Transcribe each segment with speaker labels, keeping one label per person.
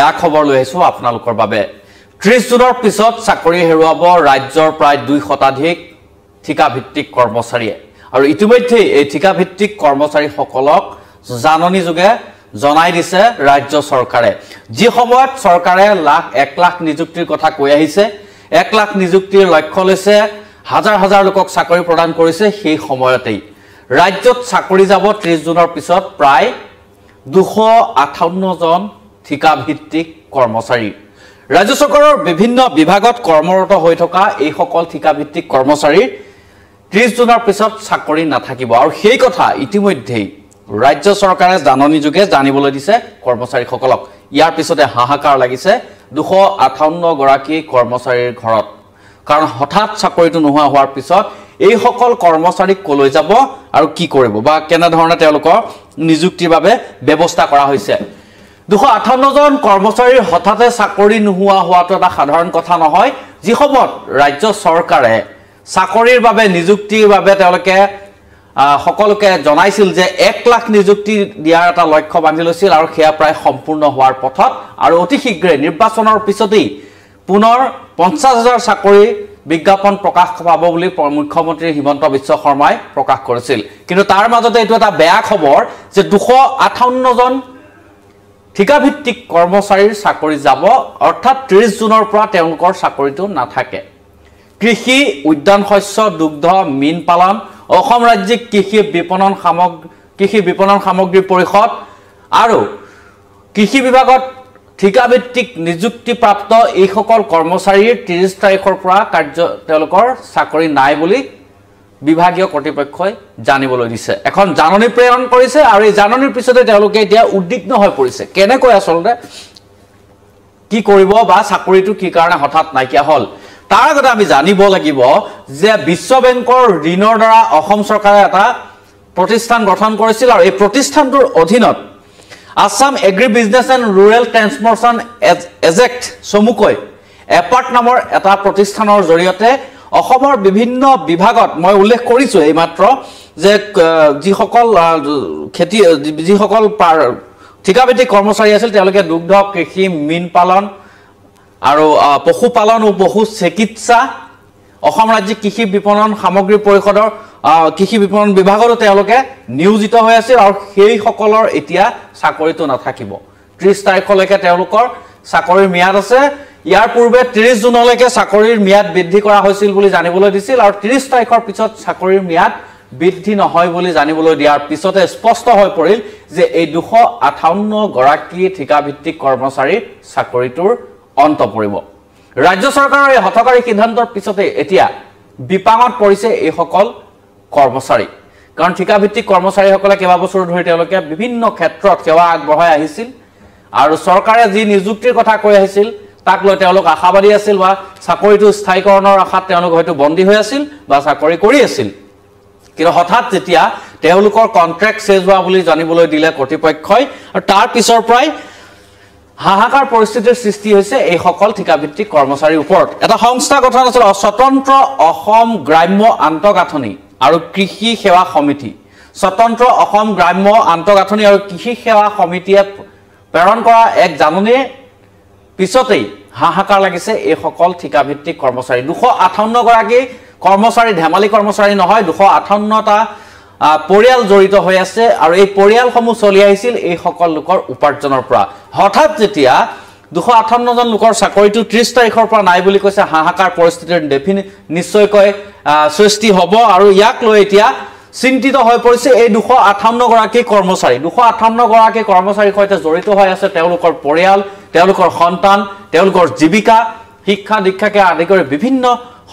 Speaker 1: এয়া খবৰ লৈ আহিছোঁ আপোনালোকৰ বাবে ত্ৰিশ জুনৰ পিছত চাকৰি হেৰুৱাব ৰাজ্যৰ প্ৰায় দুই শতাধিক ঠিকাভিত্তিক কৰ্মচাৰীয়ে আৰু ইতিমধ্যেই এই ঠিকাভিত্তিক কৰ্মচাৰীসকলক জাননী যোগে জনাই দিছে ৰাজ্য চৰকাৰে যি সময়ত চৰকাৰে লাখ এক লাখ নিযুক্তিৰ কথা কৈ আহিছে এক লাখ নিযুক্তিৰ লক্ষ্য লৈছে হাজাৰ হাজাৰ লোকক চাকৰি প্ৰদান কৰিছে সেই সময়তেই ৰাজ্যত চাকৰি যাব ত্ৰিশ জুনৰ পিছত প্ৰায় দুশ আঠাৱন্নজন ঠিকাভিত্তিক কৰ্মচাৰী ৰাজ্য চৰকাৰৰ বিভিন্ন বিভাগত কৰ্মৰত হৈ থকা এইসকল ঠিকাভিত্তিক কৰ্মচাৰী ত্ৰিছ জুনৰ পিছত চাকৰি নাথাকিব আৰু সেই কথা ইতিমধ্যেই ৰাজ্য চৰকাৰে জাননী যোগে জানিবলৈ দিছে কৰ্মচাৰীসকলক ইয়াৰ পিছতে হাহাকাৰ লাগিছে দুশ আঠাৱন্ন গৰাকী কৰ্মচাৰীৰ ঘৰত কাৰণ হঠাৎ চাকৰিটো নোহোৱা হোৱাৰ পিছত এইসকল কৰ্মচাৰীক ক'লৈ যাব আৰু কি কৰিব বা কেনেধৰণে তেওঁলোকৰ নিযুক্তিৰ বাবে ব্যৱস্থা কৰা হৈছে দুশ আঠাৱন্নজন কৰ্মচাৰীৰ হঠাতে চাকৰি নোহোৱা হোৱাটো এটা সাধাৰণ কথা নহয় যিসমূহত ৰাজ্য চৰকাৰে চাকৰিৰ বাবে নিযুক্তিৰ বাবে তেওঁলোকে সকলোকে জনাইছিল যে এক লাখ নিযুক্তি দিয়াৰ এটা লক্ষ্য বান্ধি লৈছিল আৰু সেয়া প্ৰায় সম্পূৰ্ণ হোৱাৰ পথত আৰু অতি শীঘ্ৰে নিৰ্বাচনৰ পিছতেই পুনৰ পঞ্চাছ হাজাৰ চাকৰি বিজ্ঞাপন প্ৰকাশ পাব বুলি মুখ্যমন্ত্ৰী হিমন্ত বিশ্ব শৰ্মাই প্ৰকাশ কৰিছিল কিন্তু তাৰ মাজতে এইটো এটা বেয়া খবৰ যে দুশ আঠাৱন্নজন ঠিকাভিত্তিক কৰ্মচাৰীৰ চাকৰি যাব অৰ্থাৎ ত্ৰিছ জুনৰ পৰা তেওঁলোকৰ চাকৰিটো নাথাকে কৃষি উদ্যান শস্য দুগ্ধ মীন পালন অসম ৰাজ্যিক কৃষি বিপণন সামগ্ৰী কৃষি বিপণন সামগ্ৰী পৰিষদ আৰু কৃষি বিভাগত ঠিকাভিত্তিক নিযুক্তিপ্ৰাপ্ত এইসকল কৰ্মচাৰীৰ ত্ৰিছ তাৰিখৰ পৰা কাৰ্য তেওঁলোকৰ চাকৰি নাই বুলি বিভাগীয় কৰ্তৃপক্ষই জানিবলৈ দিছে এখন জাননী প্ৰেৰণ কৰিছে আৰু এই জাননীৰ পিছতে তেওঁলোকে এতিয়া উদ্বিগ্ন হৈ পৰিছে কেনেকৈ আচলতে কি কৰিব বা চাকৰিটো কি কাৰণে হঠাৎ নাইকিয়া হ'ল তাৰ আগতে আমি জানিব লাগিব যে বিশ্ব বেংকৰ ঋণৰ দ্বাৰা অসম চৰকাৰে এটা প্ৰতিষ্ঠান গঠন কৰিছিল আৰু এই প্ৰতিষ্ঠানটোৰ অধীনত Assam agribusiness and rural transformation project চমুকৈ এপাৰ্ট নামৰ এটা প্ৰতিষ্ঠানৰ জৰিয়তে অসমৰ বিভিন্ন বিভাগত মই উল্লেখ কৰিছোঁ এইমাত্ৰ যে যিসকল খেতি যিসকল ঠিকা ভিত্তিক কৰ্মচাৰী আছিল তেওঁলোকে দুগ্ধ কৃষি মীন পালন আৰু পশুপালন পশু চিকিৎসা অসম ৰাজ্যিক কৃষি বিপণন সামগ্ৰী পৰিষদৰ কৃষি বিপণন বিভাগতো তেওঁলোকে নিয়োজিত হৈ আছিল আৰু সেইসকলৰ এতিয়া চাকৰিটো নাথাকিব ত্ৰিছ তাৰিখলৈকে তেওঁলোকৰ চাকৰিৰ ম্যাদ আছে ইয়াৰ পূৰ্বে ত্ৰিছ জুনলৈকে চাকৰিৰ ম্যাদ বৃদ্ধি কৰা হৈছিল বুলি জানিবলৈ দিছিল আৰু ত্ৰিছ তাৰিখৰ পিছত চাকৰিৰ ম্যাদ বৃদ্ধি নহয় বুলি জানিবলৈ দিয়াৰ পিছতে স্পষ্ট হৈ পৰিল যে এই দুশ আঠাৱন্ন আঠাৱন্নগৰাকী ঠিকাভিত্তিক কৰ্মচাৰীৰ চাকৰিটোৰ অন্ত পৰিব ৰাজ্য চৰকাৰৰ এই হঠকাৰী সিদ্ধান্তৰ পিছতে এতিয়া বিপাঙত পৰিছে এইসকল কৰ্মচাৰী কাৰণ ঠিকাভিত্তিক কৰ্মচাৰীসকলে কেইবাবছৰো ধৰি তেওঁলোকে বিভিন্ন ক্ষেত্ৰত সেৱা আগবঢ়াই আহিছিল আৰু চৰকাৰে যি নিযুক্তিৰ কথা কৈ আহিছিল তাক লৈ তেওঁলোক আশাবাদী আছিল বা চাকৰিটো স্থায়ীকৰণৰ আশাত তেওঁলোক হয়তো বন্দী হৈ আছিল বা চাকৰি কৰি আছিল কিন্তু হঠাৎ যেতিয়া তেওঁলোকৰ কণ্ট্ৰেক্ট চেজ হোৱা বুলি জানিবলৈ দিলে কৰ্তৃপক্ষই আৰু তাৰ পিছৰ পৰাই হাহাকাৰ পৰিস্থিতিৰ সৃষ্টি হৈছে এইসকল ঠিকাভিত্তিক কৰ্মচাৰীৰ ওপৰত এটা সংস্থা গঠন আছিল স্বতন্ত্ৰ অসম গ্ৰাম্য আন্তঃগাঁথনি আৰু কৃষি সেৱা সমিতি স্বতন্ত্ৰ অসম গ্ৰাম্য আন্তঃগাঁথনি আৰু কৃষি সেৱা সমিতিয়ে প্ৰেৰণ কৰা এক জাননীয়ে পিছতেই হাহাকাৰ লাগিছে এইসকল ঠিকাভিত্তিক কৰ্মচাৰী দুশ আঠাৱন্নগৰাকী কৰ্মচাৰী ধেমালি কৰ্মচাৰী নহয় দুশ আঠাৱন্নটা পৰিয়াল জড়িত হৈ আছে আৰু এই পৰিয়ালসমূহ চলি আহিছিল এইসকল লোকৰ উপাৰ্জনৰ পৰা হঠাৎ যেতিয়া দুশ আঠাৱন্নজন লোকৰ চাকৰিটো ত্ৰিছ তাৰিখৰ পৰা নাই বুলি কৈছে হাহাকাৰ পৰিস্থিতিৰ ডেফিনি নিশ্চয়কৈ সৃষ্টি হ'ব আৰু ইয়াক লৈ এতিয়া চিন্তিত হৈ পৰিছে এই দুশ আঠাৱন্নগৰাকী কৰ্মচাৰী দুশ আঠাৱন্নগৰাকী কৰ্মচাৰীৰ সৈতে জড়িত হৈ আছে তেওঁলোকৰ পৰিয়াল তেওঁলোকৰ সন্তান তেওঁলোকৰ জীৱিকা শিক্ষা দীক্ষাকে আদি কৰি বিভিন্ন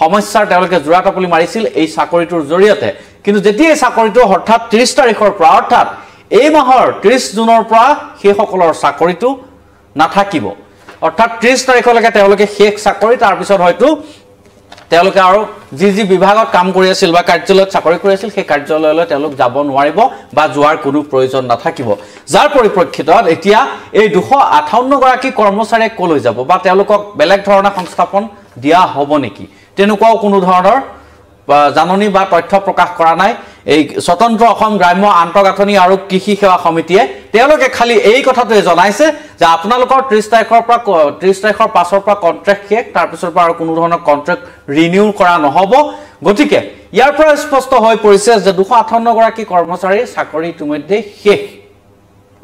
Speaker 1: সমস্যাৰ তেওঁলোকে জোৰাটপলি মাৰিছিল এই চাকৰিটোৰ জৰিয়তে কিন্তু যেতিয়া এই চাকৰিটো অৰ্থাৎ ত্ৰিছ তাৰিখৰ পৰা অৰ্থাৎ এই মাহৰ ত্ৰিছ জুনৰ পৰা সেইসকলৰ চাকৰিটো নাথাকিব অৰ্থাৎ ত্ৰিছ তাৰিখলৈকে তেওঁলোকে শেষ চাকৰি তাৰপিছত হয়তো তেওঁলোকে আৰু যি যি বিভাগত কাম কৰি আছিল বা কাৰ্যালয়ত চাকৰি কৰি আছিল সেই কাৰ্যালয়লৈ তেওঁলোক যাব নোৱাৰিব বা যোৱাৰ কোনো প্ৰয়োজন নাথাকিব যাৰ পৰিপ্ৰেক্ষিতত এতিয়া এই দুশ আঠাৱন্নগৰাকী কৰ্মচাৰীয়ে ক'লৈ যাব বা তেওঁলোকক বেলেগ ধৰণে সংস্থাপন দিয়া হ'ব নেকি তেনেকুৱাও কোনো ধৰণৰ জাননী বা তথ্য প্ৰকাশ কৰা নাই এই স্বতন্ত্ৰ অসম গ্ৰাম্য আন্তঃগাঁথনি আৰু কৃষি সেৱা সমিতিয়ে তেওঁলোকে খালি এই কথাটোৱে জনাইছে যে আপোনালোকৰ ত্ৰিছ তাৰিখৰ পৰা ত্ৰিছ তাৰিখৰ পাছৰ পৰা কণ্ট্ৰেক্ট শেষ তাৰপিছৰ পৰা আৰু কোনো ধৰণৰ কণ্ট্ৰেক্ট ৰিনিউ কৰা নহ'ব গতিকে ইয়াৰ পৰা স্পষ্ট হৈ পৰিছে যে দুশ আঠাৱন্নগৰাকী কৰ্মচাৰীৰ চাকৰি ইতিমধ্যে শেষ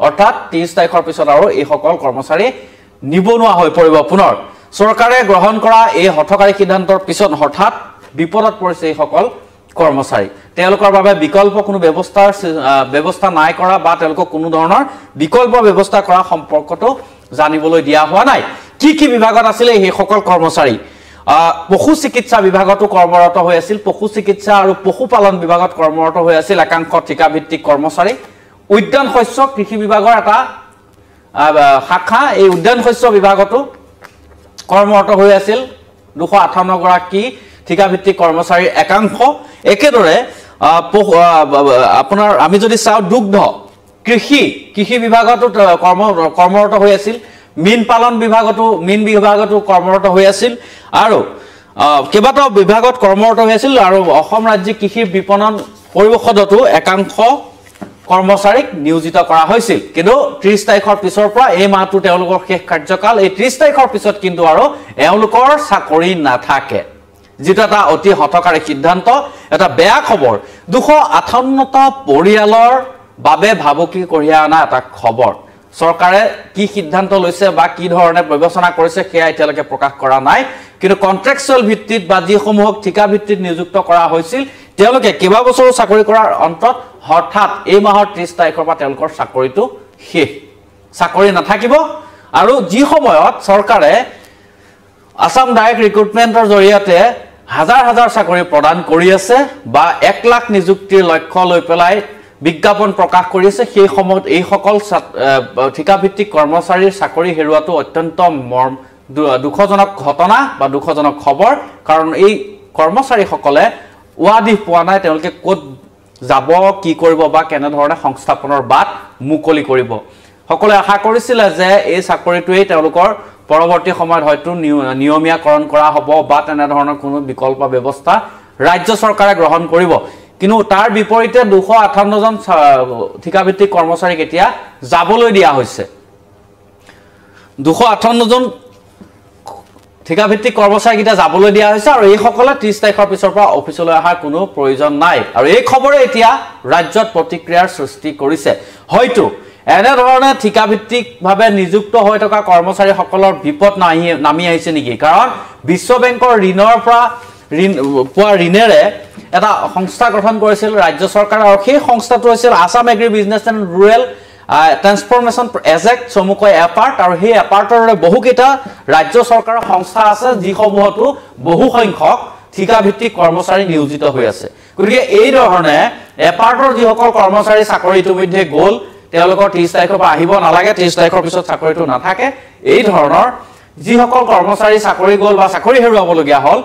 Speaker 1: অৰ্থাৎ ত্ৰিছ তাৰিখৰ পিছত আৰু এইসকল কৰ্মচাৰী নিবনুৱা হৈ পৰিব পুনৰ চৰকাৰে গ্ৰহণ কৰা এই হঠকাৰী সিদ্ধান্তৰ পিছত হঠাৎ বিপদত পৰিছে এইসকল কৰ্মচাৰী তেওঁলোকৰ বাবে বিকল্প কোনো ব্যৱস্থাৰ ব্যৱস্থা নাই কৰা বা তেওঁলোকক কোনো ধৰণৰ বিকল্প ব্যৱস্থা কৰা সম্পৰ্কটো জানিবলৈ দিয়া হোৱা নাই কি কি বিভাগত আছিলে সেইসকল কৰ্মচাৰী পশু চিকিৎসা বিভাগতো কৰ্মৰত হৈ আছিল পশু চিকিৎসা আৰু পশুপালন বিভাগত কৰ্মৰত হৈ আছিল একাংশ ঠিকাভিত্তিক কৰ্মচাৰী উদ্যান শস্য কৃষি বিভাগৰ এটা শাখা এই উদ্যান শস্য বিভাগতো কৰ্মৰত হৈ আছিল দুশ আঠাৱন্নগৰাকী ঠিকাভিত্তিক কৰ্মচাৰী একাংশ একেদৰে আপোনাৰ আমি যদি চাওঁ দুগ্ধ কৃষি কৃষি বিভাগতো কৰ্ম কৰ্মৰত হৈ আছিল মীন পালন বিভাগতো মীন বিভাগতো কৰ্মৰত হৈ আছিল আৰু কেইবাটাও বিভাগত কৰ্মৰত হৈ আছিল আৰু অসম ৰাজ্যিক কৃষি বিপণন পৰিষদতো একাংশ কৰ্মচাৰীক নিয়োজিত কৰা হৈছিল কিন্তু ত্ৰিছ তাৰিখৰ পিছৰ পৰা এই মাহটো তেওঁলোকৰ শেষ কাৰ্যকাল এই ত্ৰিছ তাৰিখৰ পিছত কিন্তু আৰু এওঁলোকৰ চাকৰি নাথাকে যিটো এটা অতি হতকাৰী সিদ্ধান্ত এটা বেয়া খবৰ দুশ আঠাৱন্নটা পৰিয়ালৰ বাবে ভাবুকি কঢ়িয়াই অনা এটা খবৰ চৰকাৰে কি সিদ্ধান্ত লৈছে বা কি ধৰণে বিবেচনা কৰিছে সেয়া এতিয়ালৈকে প্ৰকাশ কৰা নাই কিন্তু কণ্ট্ৰেকচুৱেল ভিত্তিত বা যিসমূহক ঠিকা ভিত্তিত নিযুক্ত কৰা হৈছিল তেওঁলোকে কেইবাবছৰো চাকৰি কৰাৰ অন্তত হঠাৎ এই মাহৰ ত্ৰিছ তাৰিখৰ পৰা তেওঁলোকৰ চাকৰিটো শেষ চাকৰি নাথাকিব আৰু যি সময়ত চৰকাৰে আছাম ডাইৰেক্ট ৰিক্ৰুটমেণ্টৰ জৰিয়তে হাজাৰ হাজাৰ চাকৰি প্ৰদান কৰি আছে বা এক লাখ নিযুক্তিৰ লক্ষ্য লৈ পেলাই বিজ্ঞাপন প্ৰকাশ কৰি আছে সেই সময়ত এইসকল ঠিকাভিত্তিক কৰ্মচাৰীৰ চাকৰি হেৰুৱাটো অত্যন্ত মৰ্ম দুখজনক ঘটনা বা দুখজনক খবৰ কাৰণ এই কৰ্মচাৰীসকলে ওৱাদিহ পোৱা নাই তেওঁলোকে ক'ত যাব কি কৰিব বা কেনেধৰণে সংস্থাপনৰ বাট মুকলি কৰিব সকলোৱে আশা কৰিছিলে যে এই চাকৰিটোৱেই তেওঁলোকৰ পৰৱৰ্তী সময়ত হয়তো নিয়মীয়াকৰণ কৰা হ'ব বা তেনেধৰণৰ কোনো বিকল্প ব্যৱস্থা ৰাজ্য চৰকাৰে গ্ৰহণ কৰিব কিন্তু তাৰ বিপৰীতে দুশ আঠাৱন্নজন ঠিকাভিত্তিক কৰ্মচাৰীক এতিয়া যাবলৈ দিয়া হৈছে দুশ আঠাৱন্নজন ঠিকাভিত্তিক কৰ্মচাৰীক এতিয়া যাবলৈ দিয়া হৈছে আৰু এইসকলে ত্ৰিছ তাৰিখৰ পিছৰ পৰা অফিচলৈ অহাৰ কোনো প্ৰয়োজন নাই আৰু এই খবৰে এতিয়া ৰাজ্যত প্ৰতিক্ৰিয়াৰ সৃষ্টি কৰিছে হয়তো এনে ধৰণে ঠিকাভিত্তিকভাৱে নিযুক্ত হৈ থকা কৰ্মচাৰীসকলৰ বিপদ নাহি নামি আহিছে নেকি কাৰণ বিশ্ব বেংকৰ ঋণৰ পৰা ঋণ পোৱা ঋণেৰে এটা সংস্থা গঠন কৰিছিল ৰাজ্য চৰকাৰে আৰু সেই সংস্থাটো হৈছিল Assam agribusiness and rural transformation project চমুকৈ এপাৰ্ট আৰু সেই এপাৰ্টৰ দৰে বহুকেইটা ৰাজ্য চৰকাৰৰ সংস্থা আছে যিসমূহতো বহু বহুসংখ্যক ঠিকাভিত্তিক কৰ্মচাৰী নিয়োজিত হৈ আছে গতিকে এই ধৰণে এপাৰ্টৰ যিসকল কৰ্মচাৰী চাকৰি ইতিমধ্যে গ'ল তেওঁলোকৰ ত্ৰিছ তাৰিখৰ পৰা আহিব নালাগে ত্ৰিছ তাৰিখৰ পিছত চাকৰিটো নাথাকে এই ধৰণৰ যিসকল কৰ্মচাৰী চাকৰি গ'ল বা চাকৰি হেৰুৱাবলগীয়া হ'ল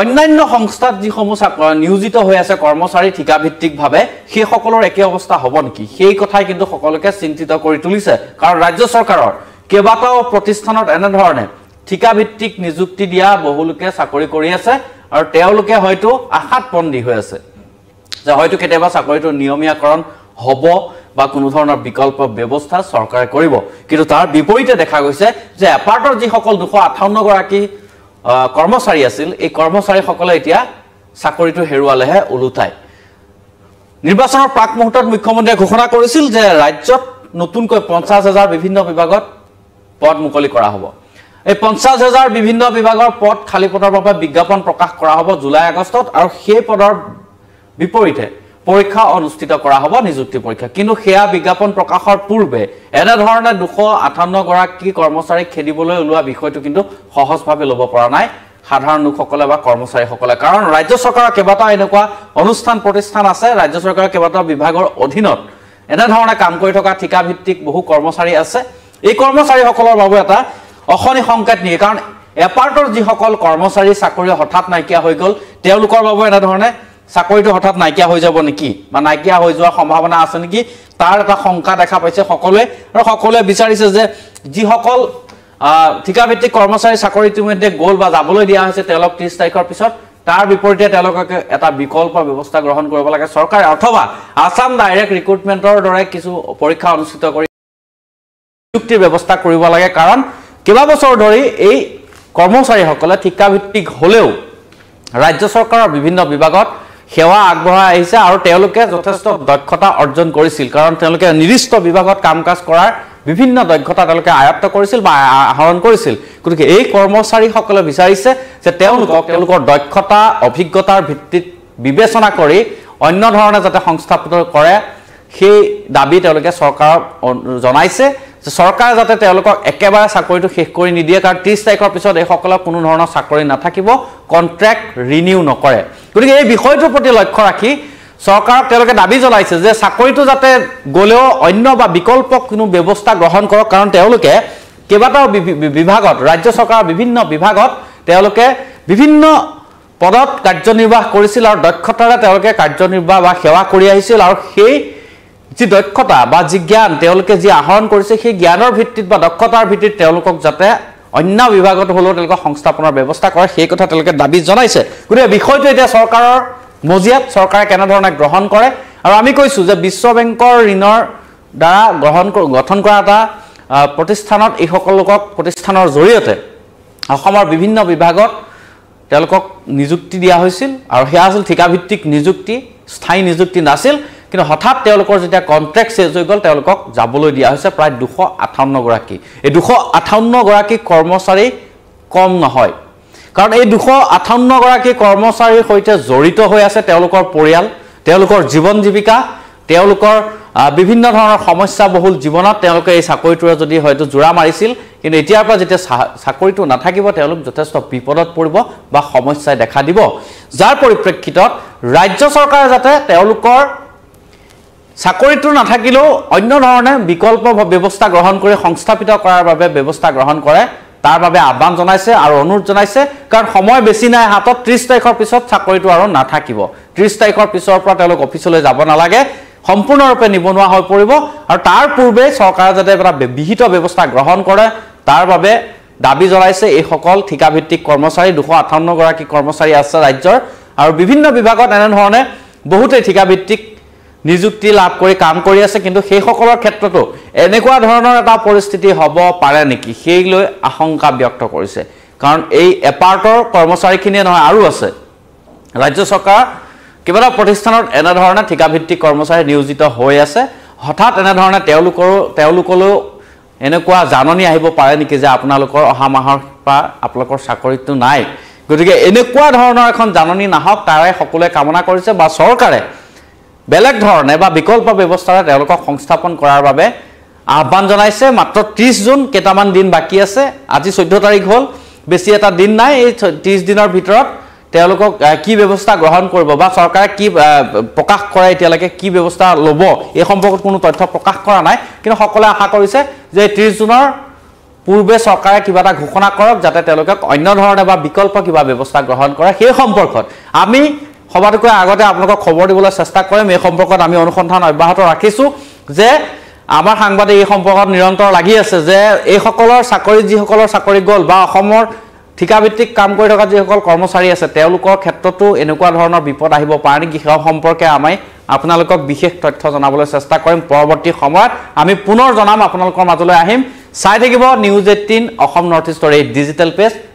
Speaker 1: অন্যান্য সংস্থাত যিসমূহ নিয়োজিত হৈ আছে কৰ্মচাৰী ঠিকাভিত্তিকভাৱে সেইসকলৰ একে অৱস্থা হ'ব নেকি সেই কথাই কিন্তু সকলোকে চিন্তিত কৰি তুলিছে কাৰণ ৰাজ্য চৰকাৰৰ কেইবাটাও প্ৰতিষ্ঠানত এনেধৰণে ঠিকাভিত্তিক নিযুক্তি দিয়া বহুলোকে চাকৰি কৰি আছে আৰু তেওঁলোকে হয়তো আশাত বন্দী হৈ আছে যে হয়তো কেতিয়াবা চাকৰিটো নিয়মীয়াকৰণ হ'ব বা কোনো ধৰণৰ বিকল্প ব্যৱস্থা চৰকাৰে কৰিব কিন্তু তাৰ বিপৰীতে দেখা গৈছে যে এপাৰ্টৰ যিসকল দুশ আঠাৱন্নগৰাকী কৰ্মচাৰী আছিল এই কৰ্মচাৰীসকলে এতিয়া চাকৰিটো হেৰুৱালেহে ওলোটায় নিৰ্বাচনৰ প্ৰাক মুহূৰ্তত মুখ্যমন্ত্ৰীয়ে ঘোষণা কৰিছিল যে ৰাজ্যত নতুনকৈ পঞ্চাছ হাজাৰ বিভিন্ন বিভাগত পদ মুকলি কৰা হ'ব এই পঞ্চাছ হাজাৰ বিভিন্ন বিভাগৰ পদ খালী পদৰ বাবে বিজ্ঞাপন প্ৰকাশ কৰা হ'ব জুলাই আগষ্টত আৰু সেই পদৰ বিপৰীতে পৰীক্ষা অনুষ্ঠিত কৰা হ'ব নিযুক্তি পৰীক্ষা কিন্তু সেয়া বিজ্ঞাপন প্ৰকাশৰ পূৰ্বে এনেধৰণে দুশ আঠান্ন গৰাকী কৰ্মচাৰীক খেদিবলৈ ওলোৱা বিষয়টো কিন্তু সহজভাৱে ল'ব পৰা নাই সাধাৰণ লোকসকলে বা কৰ্মচাৰীসকলে কাৰণ ৰাজ্য চৰকাৰৰ কেইবাটাও এনেকুৱা অনুষ্ঠান প্ৰতিষ্ঠান আছে ৰাজ্য চৰকাৰৰ কেইবাটাও বিভাগৰ অধীনত এনেধৰণে কাম কৰি থকা ঠিকাভিত্তিক বহু কৰ্মচাৰী আছে এই কৰ্মচাৰীসকলৰ বাবে এটা অশনি সংকেত নিয়ে কাৰণ এপাৰ্টৰ যিসকল কৰ্মচাৰী চাকৰি হঠাৎ নাইকিয়া হৈ গ'ল তেওঁলোকৰ বাবে এনেধৰণে চাকৰিটো হঠাৎ নাইকিয়া হৈ যাব নেকি বা নাইকিয়া হৈ যোৱাৰ সম্ভাৱনা আছে নেকি তাৰ এটা শংকা দেখা পাইছে সকলোৱে আৰু সকলোৱে বিচাৰিছে যে যিসকল ঠিকাভিত্তিক কৰ্মচাৰী চাকৰি ইতিমধ্যে গ'ল বা যাবলৈ দিয়া হৈছে তেওঁলোক ত্ৰিছ তাৰিখৰ পিছত তাৰ বিপৰীতে তেওঁলোকক এটা বিকল্প ব্যৱস্থা গ্ৰহণ কৰিব লাগে চৰকাৰে অথবা আছাম ডাইৰেক্ট ৰিক্ৰুটমেণ্টৰ দৰে কিছু পৰীক্ষা অনুষ্ঠিত কৰি নিযুক্তিৰ ব্যৱস্থা কৰিব লাগে কাৰণ কেইবাবছৰ ধৰি এই কৰ্মচাৰীসকলে ঠিকাভিত্তিক হ'লেও ৰাজ্য চৰকাৰৰ বিভিন্ন বিভাগত সেৱা আগবঢ়াই আহিছে আৰু তেওঁলোকে যথেষ্ট দক্ষতা অৰ্জন কৰিছিল কাৰণ তেওঁলোকে নিৰ্দিষ্ট বিভাগত কাম কাজ কৰাৰ বিভিন্ন দক্ষতা তেওঁলোকে আয়ত্ত কৰিছিল বা আহৰণ কৰিছিল গতিকে এই কৰ্মচাৰীসকলে বিচাৰিছে যে তেওঁলোকক তেওঁলোকৰ দক্ষতা অভিজ্ঞতাৰ ভিত্তিত বিবেচনা কৰি অন্য ধৰণে যাতে সংস্থাপিত কৰে সেই দাবী তেওঁলোকে চৰকাৰক জনাইছে চৰকাৰে যাতে তেওঁলোকক একেবাৰে চাকৰিটো শেষ কৰি নিদিয়ে কাৰণ ত্ৰিছ তাৰিখৰ পিছত এইসকলক কোনো ধৰণৰ চাকৰি নাথাকিব কণ্ট্ৰেক্ট ৰিনিউ নকৰে গতিকে এই বিষয়টোৰ প্ৰতি লক্ষ্য ৰাখি চৰকাৰক তেওঁলোকে দাবী জনাইছে যে চাকৰিটো যাতে গ'লেও অন্য বা বিকল্প কোনো ব্যৱস্থা গ্ৰহণ কৰক কাৰণ তেওঁলোকে কেইবাটাও বিভাগত ৰাজ্য চৰকাৰৰ বিভিন্ন বিভাগত তেওঁলোকে বিভিন্ন পদত কাৰ্যনিৰ্বাহ কৰিছিল আৰু দক্ষতাৰে তেওঁলোকে কাৰ্যনিৰ্বাহ বা সেৱা কৰি আহিছিল আৰু সেই যি দক্ষতা বা যি জ্ঞান তেওঁলোকে যি আহৰণ কৰিছে সেই জ্ঞানৰ ভিত্তিত বা দক্ষতাৰ ভিত্তিত তেওঁলোকক যাতে অন্য বিভাগত হ'লেও তেওঁলোকে সংস্থাপনৰ ব্যৱস্থা কৰে সেই কথা তেওঁলোকে দাবী জনাইছে গতিকে বিষয়টো এতিয়া চৰকাৰৰ মজিয়াত চৰকাৰে কেনেধৰণে গ্ৰহণ কৰে আৰু আমি কৈছোঁ যে বিশ্ব বেংকৰ ঋণৰ দ্বাৰা গ্ৰহণ গঠন কৰা এটা প্ৰতিষ্ঠানত এইসকল লোকক প্ৰতিষ্ঠানৰ জৰিয়তে অসমৰ বিভিন্ন বিভাগত তেওঁলোকক নিযুক্তি দিয়া হৈছিল আৰু সেয়া আছিল ঠিকাভিত্তিক নিযুক্তি স্থায়ী নিযুক্তি নাছিল কিন্তু হঠাৎ তেওঁলোকৰ যেতিয়া কণ্ট্ৰেক্ট চেজ হৈ গ'ল তেওঁলোকক যাবলৈ দিয়া হৈছে প্ৰায় দুশ আঠাৱন্নগৰাকী এই দুশ আঠাৱন্নগৰাকী কৰ্মচাৰী কম নহয় কাৰণ এই দুশ আঠাৱন্নগৰাকী কৰ্মচাৰীৰ সৈতে জড়িত হৈ আছে তেওঁলোকৰ পৰিয়াল তেওঁলোকৰ জীৱন জীৱিকা তেওঁলোকৰ বিভিন্ন ধৰণৰ সমস্যা বহুল জীৱনত তেওঁলোকে এই চাকৰিটোৰে যদি হয়তো জোৰা মাৰিছিল কিন্তু এতিয়াৰ পৰা যেতিয়া চা চাকৰিটো নাথাকিব তেওঁলোক যথেষ্ট বিপদত পৰিব বা সমস্যাই দেখা দিব যাৰ পৰিপ্ৰেক্ষিতত ৰাজ্য চৰকাৰে যাতে তেওঁলোকৰ চাকৰিটো নাথাকিলেও অন্য ধৰণে বিকল্প ব্যৱস্থা গ্ৰহণ কৰি সংস্থাপিত কৰাৰ বাবে ব্যৱস্থা গ্ৰহণ কৰে তাৰ বাবে আহ্বান জনাইছে আৰু অনুৰোধ জনাইছে কাৰণ সময় বেছি নাই হাতত ত্ৰিছ তাৰিখৰ পিছত চাকৰিটো আৰু নাথাকিব ত্ৰিছ তাৰিখৰ পিছৰ পৰা তেওঁলোক অফিচলৈ যাব নালাগে সম্পূৰ্ণৰূপে নিবনুৱা হৈ পৰিব আৰু তাৰ পূৰ্বে চৰকাৰে যাতে এটা বিহিত ব্যৱস্থা গ্ৰহণ কৰে তাৰ বাবে দাবী জনাইছে এইসকল ঠিকাভিত্তিক কৰ্মচাৰী দুশ আঠাৱন্নগৰাকী কৰ্মচাৰী আছে ৰাজ্যৰ আৰু বিভিন্ন বিভাগত এনেধৰণে বহুতেই ঠিকাভিত্তিক নিযুক্তি লাভ কৰি কাম কৰি আছে কিন্তু সেইসকলৰ ক্ষেত্ৰতো এনেকুৱা ধৰণৰ এটা পৰিস্থিতি হ'ব পাৰে নেকি সেই লৈ আশংকা ব্যক্ত কৰিছে কাৰণ এই এপাৰ্টৰ কৰ্মচাৰীখিনিয়ে নহয় আৰু আছে ৰাজ্য চৰকাৰ কেইবাটাও প্ৰতিষ্ঠানত এনেধৰণে ঠিকাভিত্তিক কৰ্মচাৰী নিয়োজিত হৈ আছে হঠাৎ এনেধৰণে তেওঁলোকৰো তেওঁলোকলৈও এনেকুৱা জাননী আহিব পাৰে নেকি যে আপোনালোকৰ অহা মাহৰ পৰা আপোনালোকৰ চাকৰিটো নাই গতিকে এনেকুৱা ধৰণৰ এখন জাননী নাহক তাৰে সকলোৱে কামনা কৰিছে বা চৰকাৰে বেলেগ ধৰণে বা বিকল্প ব্যৱস্থাৰে তেওঁলোকক সংস্থাপন কৰাৰ বাবে আহ্বান জনাইছে মাত্ৰ ত্ৰিছ জুন কেইটামান দিন বাকী আছে আজি চৈধ্য তাৰিখ হ'ল বেছি এটা দিন নাই এই ত্ৰিছ দিনৰ ভিতৰত তেওঁলোকক কি ব্যৱস্থা গ্ৰহণ কৰিব বা চৰকাৰে কি প্ৰকাশ কৰে এতিয়ালৈকে কি ব্যৱস্থা ল'ব এই সম্পৰ্কত কোনো তথ্য প্ৰকাশ কৰা নাই কিন্তু সকলোৱে আশা কৰিছে যে এই ত্ৰিছ জুনৰ পূৰ্বে চৰকাৰে কিবা এটা ঘোষণা কৰক যাতে তেওঁলোকে অন্য ধৰণে বা বিকল্প কিবা ব্যৱস্থা গ্ৰহণ কৰে সেই সম্পৰ্কত আমি সবাতোকৈ আগতে আপোনালোকক খবৰ দিবলৈ চেষ্টা কৰিম এই সম্পৰ্কত আমি অনুসন্ধান অব্যাহত ৰাখিছোঁ যে আমাৰ সাংবাদিক এই সম্পৰ্কত নিৰন্তৰ লাগি আছে যে এইসকলৰ চাকৰি যিসকলৰ চাকৰি গ'ল বা অসমৰ ঠিকাভিত্তিক কাম কৰি থকা যিসকল কৰ্মচাৰী আছে তেওঁলোকৰ ক্ষেত্ৰতো এনেকুৱা ধৰণৰ বিপদ আহিব পাৰে নেকি সেই সম্পৰ্কে আমি আপোনালোকক বিশেষ তথ্য জনাবলৈ চেষ্টা কৰিম পৰৱৰ্তী সময়ত আমি পুনৰ জনাম আপোনালোকৰ মাজলৈ আহিম চাই থাকিব নিউজ এইটিন অসম নৰ্থ ইষ্টৰ এই ডিজিটেল পেজ